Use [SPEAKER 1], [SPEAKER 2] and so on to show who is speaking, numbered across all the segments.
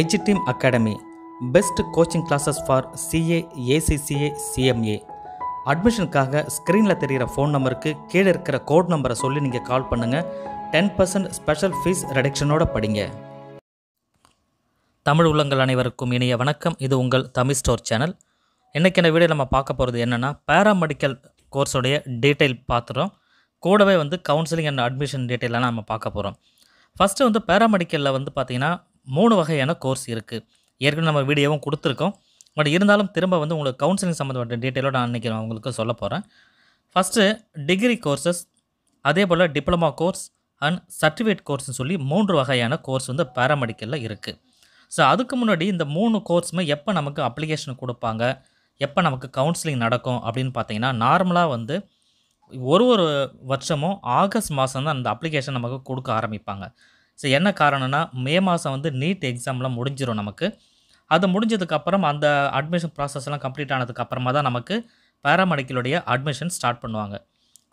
[SPEAKER 1] ஐஜிடிம் academy best coaching classes for CA ACCA CMA அட்மிஷனுக்காக ஸ்க்ரீனில் தெரிகிற ஃபோன் நம்பருக்கு கீழே இருக்கிற கோட் நம்பரை சொல்லி நீங்கள் கால் பண்ணுங்கள் டென் பர்சன்ட் ஸ்பெஷல் ஃபீஸ் ரெடக்ஷனோட படிங்க தமிழ் உள்ளங்கள் அனைவருக்கும் இனிய வணக்கம் இது உங்கள் தமிழ் ஸ்டோர் சேனல் இன்றைக்கி இந்த வீடியோ நம்ம பார்க்க போகிறது என்னென்னா பேராமெடிக்கல் கோர்ஸுடைய டீட்டெயில் பார்த்துறோம் கூடவே வந்து கவுன்சிலிங் அண்ட் அட்மிஷன் டீட்டெயிலெலாம் நம்ம பார்க்க போகிறோம் ஃபஸ்ட்டு வந்து பேராமெடிக்கலில் வந்து பார்த்திங்கன்னா மூணு வகையான கோர்ஸ் இருக்குது ஏற்கனவே நம்ம வீடியோவும் கொடுத்துருக்கோம் பட் இருந்தாலும் திரும்ப வந்து உங்களுக்கு கவுன்சிலிங் சம்மந்தப்பட்ட டீட்டெயிலோட நான் அன்றைக்கி நான் உங்களுக்கு சொல்ல போகிறேன் ஃபஸ்ட்டு டிகிரி கோர்சஸ் அதே போல் டிப்ளமா கோர்ஸ் அண்ட் சர்டிஃபிகேட் கோர்ஸ்னு சொல்லி மூன்று வகையான கோர்ஸ் வந்து பேராமெடிக்கலில் இருக்குது ஸோ அதுக்கு முன்னாடி இந்த மூணு கோர்ஸுமே எப்போ நமக்கு அப்ளிகேஷன் கொடுப்பாங்க எப்போ நமக்கு கவுன்சிலிங் நடக்கும் அப்படின்னு பார்த்தீங்கன்னா நார்மலாக வந்து ஒரு ஒரு வருஷமும் ஆகஸ்ட் மாதம் தான் அந்த அப்ளிகேஷன் நமக்கு கொடுக்க ஆரம்பிப்பாங்க ஸோ என்ன காரணம்னா மே மாதம் வந்து நீட் எக்ஸாம்லாம் முடிஞ்சிடும் நமக்கு அது முடிஞ்சதுக்கப்புறம் அந்த அட்மிஷன் ப்ராசஸ்லாம் கம்ப்ளீட் ஆனதுக்கப்புறமா தான் நமக்கு பேராமெடிக்கலுடைய அட்மிஷன் ஸ்டார்ட் பண்ணுவாங்க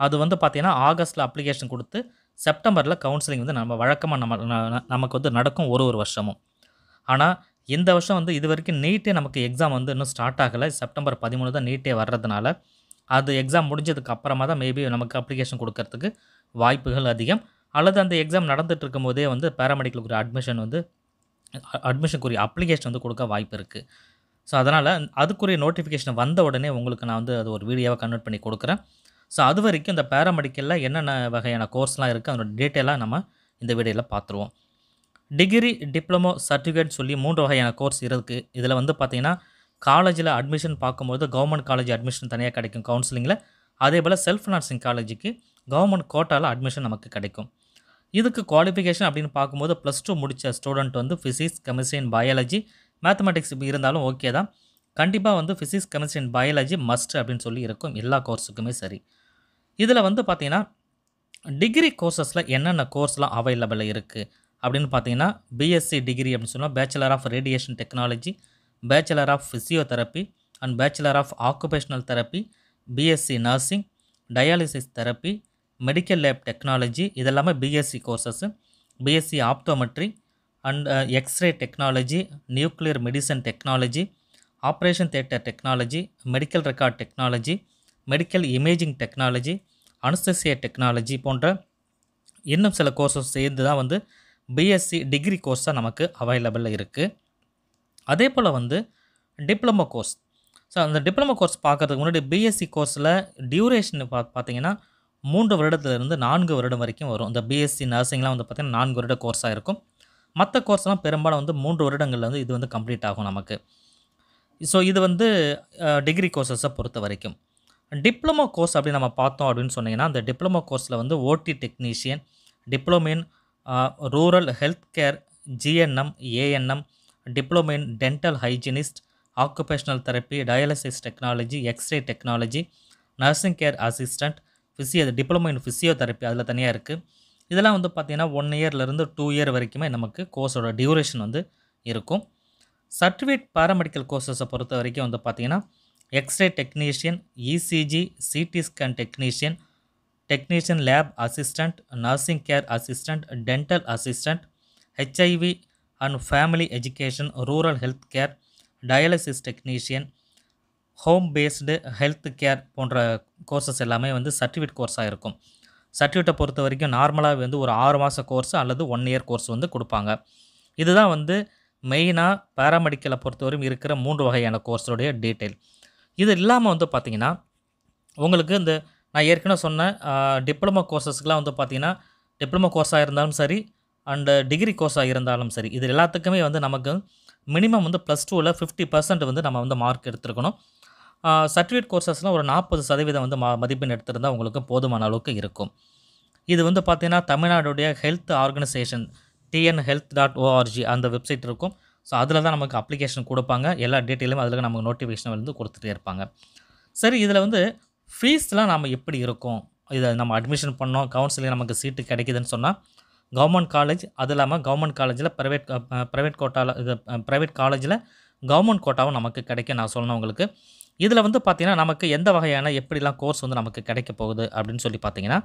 [SPEAKER 1] அது வந்து பார்த்திங்கன்னா ஆகஸ்ட்டில் அப்ளிகேஷன் கொடுத்து செப்டம்பரில் கவுன்சிலிங் வந்து நம்ம வழக்கமாக நம்ம நமக்கு வந்து நடக்கும் ஒரு ஒரு வருஷமும் ஆனால் இந்த வருஷம் வந்து இது வரைக்கும் நீட்டே நமக்கு எக்ஸாம் வந்து இன்னும் ஸ்டார்ட் ஆகலை செப்டம்பர் பதிமூணு தான் நீட்டே வர்றதுனால அது எக்ஸாம் முடிஞ்சதுக்கு அப்புறமா தான் மேபி நமக்கு அப்ளிகேஷன் கொடுக்கறதுக்கு வாய்ப்புகள் அதிகம் அல்லது அந்த எக்ஸாம் நடந்துகிட்டு இருக்கும்போதே வந்து பேராமெடிக்கலுக்குரிய அட்மிஷன் வந்து அட்மிஷனுக்குரிய அப்ளிகேஷன் வந்து கொடுக்க வாய்ப்பு இருக்குது ஸோ அதனால் அதுக்குரிய நோட்டிஃபிகேஷன் வந்த உடனே உங்களுக்கு நான் வந்து அது ஒரு வீடியோவாக கன்வெர்ட் பண்ணி கொடுக்குறேன் ஸோ அது வரைக்கும் இந்த பேராமெடிக்கலில் என்னென்ன வகையான கோர்ஸ்லாம் இருக்குது அதோடய டீட்டெயிலாக நம்ம இந்த வீடியோவில் பார்த்துருவோம் டிகிரி டிப்ளமோ சர்டிஃபிகேட் சொல்லி மூன்று வகையான கோர்ஸ் இருக்குது இதில் வந்து பார்த்திங்கன்னா காலேஜில் அட்மிஷன் பார்க்கும்போது கவர்மெண்ட் காலேஜ் அட்மிஷன் தனியாக கிடைக்கும் கவுன்சிலிங்கில் அதே போல் செல்ஃப் நர்சிங் காலேஜுக்கு கவர்மெண்ட் கோட்டாவில் அட்மிஷன் நமக்கு கிடைக்கும் இதுக்கு குவாலிஃபிகேஷன் அப்படின்னு பார்க்கும்போது ப்ளஸ் டூ முடித்த ஸ்டூடெண்ட் வந்து physics chemistry and biology mathematics இருந்தாலும் ஓகே தான் கண்டிப்பாக வந்து physics chemistry and biology must அப்படின்னு சொல்லி இருக்கும் எல்லா கோர்ஸுக்குமே சரி இதில் வந்து பார்த்திங்கன்னா டிகிரி கோர்சஸில் என்னென்ன கோர்ஸ்லாம் அவைலபிள் இருக்குது அப்படின்னு பார்த்தீங்கன்னா பிஎஸ்சி டிகிரி அப்படின்னு சொன்னால் bachelor of radiation technology bachelor of physiotherapy and bachelor of occupational therapy BSc nursing dialysis therapy medical lab technology இது எல்லாமே BSc courses BSc optometry and X ray technology nuclear medicine technology operation theatre technology medical record technology medical imaging technology anaesthesia technology போன்ற இன்னும் சில courses சேர்ந்து தான் வந்து BSc degree கோர்ஸாக நமக்கு அவைலபிளாக இருக்குது அதே போல் வந்து டிப்ளமோ கோர்ஸ் ஸோ அந்த டிப்ளமோ கோர்ஸ் பார்க்குறதுக்கு முன்னாடி பிஎஸ்சி கோர்ஸில் டியூரேஷன் பா பார்த்தீங்கன்னா மூன்று வருடத்துலேருந்து நான்கு வருடம் வரைக்கும் வரும் இந்த பிஎஸ்சி நர்சிங்லாம் வந்து பார்த்திங்கன்னா நான்கு வருட கோர்ஸாக இருக்கும் மற்ற கோர்ஸ்லாம் பெரும்பாலும் வந்து மூன்று வருடங்களில் வந்து இது வந்து கம்ப்ளீட் ஆகும் நமக்கு ஸோ இது வந்து டிகிரி கோர்சஸை பொறுத்த வரைக்கும் டிப்ளமோ கோர்ஸ் அப்படி நம்ம பார்த்தோம் அப்படின்னு சொன்னிங்கன்னா அந்த டிப்ளமோ கோர்ஸில் வந்து OT technician diploma in rural health care GNM ANM diploma in dental hygienist occupational therapy dialysis technology X ray technology nursing care assistant physio diploma in physiotherapy அதில் தனியாக இருக்குது இதெல்லாம் வந்து பார்த்திங்கன்னா ஒன் இயர்லேருந்து டூ இயர் வரைக்குமே நமக்கு கோர்ஸோட டியூரேஷன் வந்து இருக்கும் சர்டிஃபிகேட் பேராமெடிக்கல் கோர்சஸை பொறுத்த வரைக்கும் வந்து பார்த்திங்கன்னா X ray technician ECG CT scan technician technician lab assistant nursing care assistant dental assistant HIV and family education rural health care dialysis technician home based health care போன்ற courses எல்லாமே வந்து certificate கோர்ஸாக இருக்கும் சர்டிஃபிகேட்டை பொறுத்த வரைக்கும் நார்மலாக வந்து ஒரு ஆறு மாத கோர்ஸ் அல்லது ஒன் இயர் கோர்ஸ் வந்து கொடுப்பாங்க இதுதான் வந்து மெயினாக பேராமெடிக்கலை பொறுத்தவரையும் இருக்கிற மூன்று வகையான கோர்ஸோடைய டீட்டெயில் இது இல்லாமல் வந்து பார்த்திங்கன்னா உங்களுக்கு இந்த நான் ஏற்கனவே சொன்ன டிப்ளமோ கோர்சஸ்க்கெலாம் வந்து பார்த்திங்கன்னா டிப்ளமோ கோர்ஸாக இருந்தாலும் சரி அண்டு டிகிரி கோர்ஸாக இருந்தாலும் சரி இது எல்லாத்துக்குமே வந்து நமக்கு மினிமம் வந்து ப்ளஸ் டூவில் ஃபிஃப்டி பர்சன்ட் வந்து நம்ம வந்து மார்க் எடுத்துருக்கணும் சர்டிஃபிகேட் கோர்சஸ்லாம் ஒரு நாற்பது சதவீதம் வந்து ம மதிப்பெண் எடுத்திருந்தால் உங்களுக்கு போதுமான அளவுக்கு இருக்கும் இது வந்து பார்த்திங்கன்னா தமிழ்நாடுடைய health organisation TN health dot ORG அந்த வெப்சைட் இருக்கும் ஸோ அதில் தான் நமக்கு அப்ளிகேஷன் கொடுப்பாங்க எல்லா டீட்டெயிலும் அதில் நமக்கு நோட்டிஃபிகேஷன் வந்து கொடுத்துட்டே இருப்பாங்க சரி இதில் வந்து ஃபீஸ்லாம் நம்ம எப்படி இருக்கும் இதை நம்ம அட்மிஷன் பண்ணோம் கவுன்சிலிங் நமக்கு சீட்டு கிடைக்குதுன்னு சொன்னால் கவர்மெண்ட் காலேஜ் அது இல்லாமல் கவர்மெண்ட் காலேஜில் ப்ரைவேட் ப்ரைவேட் கோட்டாவில் இது ப்ரைவேட் காலேஜில் கவர்மெண்ட் கோட்டாவும் நமக்கு கிடைக்கும் நான் சொன்னேன் உங்களுக்கு இதில் வந்து பார்த்திங்கன்னா நமக்கு எந்த வகையான எப்படிலாம் கோர்ஸ் வந்து நமக்கு கிடைக்க போகுது அப்படின்னு சொல்லி பார்த்திங்கன்னா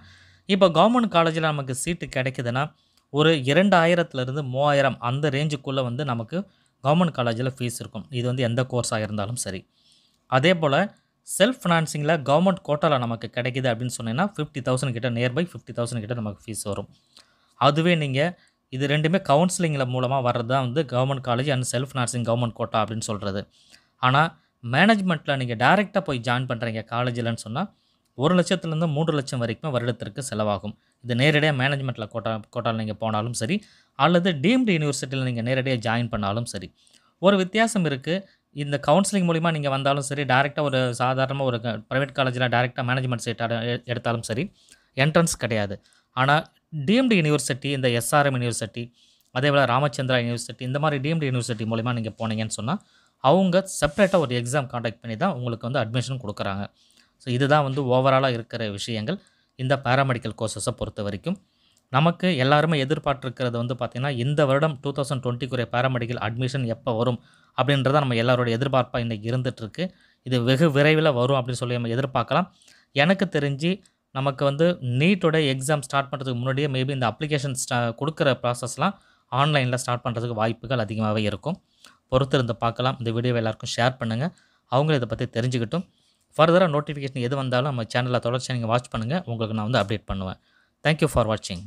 [SPEAKER 1] இப்போ கவர்மெண்ட் காலேஜில் நமக்கு சீட்டு கிடைக்குதுன்னா ஒரு இரண்டாயிரத்துலேருந்து மூவாயிரம் அந்த ரேஞ்சுக்குள்ளே வந்து நமக்கு கவர்மெண்ட் காலேஜில் ஃபீஸ் இருக்கும் இது வந்து எந்த கோர்ஸாக இருந்தாலும் சரி அதே போல் செல்ஃப் ஃபினான்சிங்கில் கவர்மெண்ட் கோட்டாவில் நமக்கு கிடைக்கிது அப்படின்னு சொன்னீங்கன்னா ஃபிஃப்டி தௌசண்ட் கிட்ட நியர்பை ஃபிஃப்டி தௌசண்ட் கிட்ட நமக்கு ஃபீஸ் வரும் அதுவே நீங்கள் இது ரெண்டுமே கவுன்சிலிங்கில் மூலமாக வர்றது தான் வந்து government college and self nursing government quota அப்படின்னு சொல்கிறது ஆனால் மேனேஜ்மெண்ட்டில் நீங்கள் டைரெக்டாக போய் ஜாயின் பண்ணுறீங்க காலேஜில்னு சொன்னால் ஒரு லட்சத்துலேருந்து மூன்று லட்சம் வரைக்கும் வருடத்திற்கு செலவாகும் இது நேரடியாக மேனேஜ்மெண்ட்டில் கோட்டா கோட்டாவில் நீங்கள் போனாலும் சரி அல்லது டீம்டு யூனிவர்சிட்டியில் நீங்கள் நேரடியாக ஜாயின் பண்ணாலும் சரி ஒரு வித்தியாசம் இருக்குது இந்த கவுன்சிலிங் மூலிமா நீங்கள் வந்தாலும் சரி டேரெக்டாக ஒரு சாதாரணமாக ஒரு ப்ரைவேட் காலேஜில் டேரெக்டாக மேனேஜ்மெண்ட் சீட் எடுத்தாலும் சரி என்ட்ரன்ஸ் கிடையாது ஆனால் டிஎம்டி யூனிவர்சிட்டி இந்த எஸ்ஆர்எம் யூனிவர்சிட்டி அதே போல் ராமச்சந்திரா யூனிவர்சிட்டி இந்த மாதிரி டீம்டு யூனிவர்சிட்டி மூலிமா நீங்கள் போனீங்கன்னு சொன்னால் அவங்க செப்ரேட்டாக ஒரு எக்ஸாம் காண்டாக்ட் பண்ணி தான் உங்களுக்கு வந்து அட்மிஷன் கொடுக்குறாங்க ஸோ இதுதான் வந்து ஓவராலாக இருக்கிற விஷயங்கள் இந்த பேராமெடிக்கல் கோர்சஸை பொறுத்த வரைக்கும் நமக்கு எல்லாருமே எதிர்பார்த்துருக்கிறது வந்து பார்த்திங்கன்னா இந்த வருடம் டூ தௌசண்ட் டுவெண்ட்டிக்குரிய பேராமெடிக்கல் அட்மிஷன் எப்போ வரும் அப்படின்றத நம்ம எல்லாரோட எதிர்பார்ப்பாக இன்றைக்கி இருந்துகிட்ருக்கு இது வெகு விரைவில் வரும் அப்படின்னு சொல்லி நம்ம எதிர்பார்க்கலாம் எனக்கு தெரிஞ்சு நமக்கு வந்து நீட்டோட எக்ஸாம் ஸ்டார்ட் பண்ணுறதுக்கு முன்னாடியே மேபி இந்த அப்ளிகேஷன் ஸ்டா கொடுக்குற ப்ராசஸ்லாம் ஆன்லைனில் ஸ்டார்ட் பண்ணுறதுக்கு வாய்ப்புகள் அதிகமாகவே இருக்கும் பொறுத்திருந்து பார்க்கலாம் இந்த வீடியோவை எல்லாருக்கும் ஷேர் பண்ணுங்கள் அவங்களும் இதை பற்றி தெரிஞ்சுக்கிட்டும் ஃபர்தராக நோட்டிஃபிகேஷன் எது வந்தாலும் நம்ம சேனலில் தொடர்ச்சியாக நீங்கள் வாட்ச் பண்ணுங்கள் உங்களுக்கு நான் வந்து அப்டேட் பண்ணுவேன் தேங்க்யூ ஃபார் வாட்சிங்